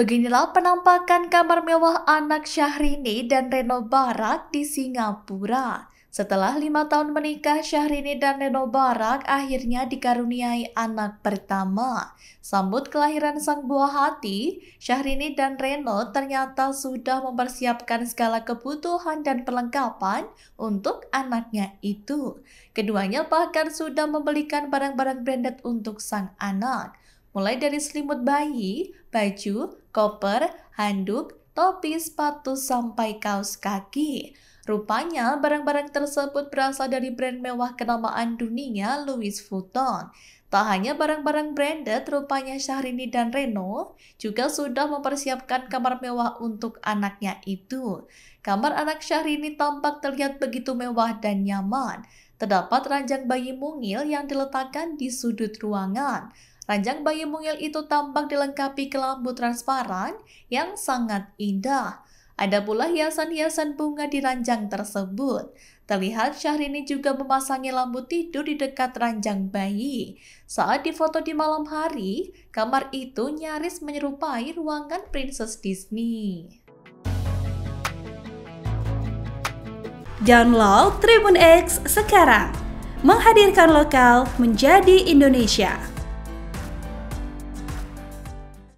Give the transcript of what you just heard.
Beginilah penampakan kamar mewah anak Syahrini dan Reno Barak di Singapura. Setelah lima tahun menikah, Syahrini dan Reno Barak akhirnya dikaruniai anak pertama. Sambut kelahiran sang buah hati, Syahrini dan Reno ternyata sudah mempersiapkan segala kebutuhan dan perlengkapan untuk anaknya itu. Keduanya bahkan sudah membelikan barang-barang branded untuk sang anak mulai dari selimut bayi, baju, koper, handuk, topi, sepatu, sampai kaos kaki. Rupanya, barang-barang tersebut berasal dari brand mewah kenamaan dunia Louis Vuitton. Tak hanya barang-barang branded, rupanya Syahrini dan Reno juga sudah mempersiapkan kamar mewah untuk anaknya itu. Kamar anak Syahrini tampak terlihat begitu mewah dan nyaman. Terdapat ranjang bayi mungil yang diletakkan di sudut ruangan. Ranjang bayi mungil itu tampak dilengkapi kelambu transparan yang sangat indah. Ada pula hiasan-hiasan bunga di ranjang tersebut. Terlihat Syahrini juga memasangi lampu tidur di dekat ranjang bayi. Saat difoto di malam hari, kamar itu nyaris menyerupai ruangan Princess Disney. Download Tribun X sekarang. Menghadirkan lokal menjadi Indonesia.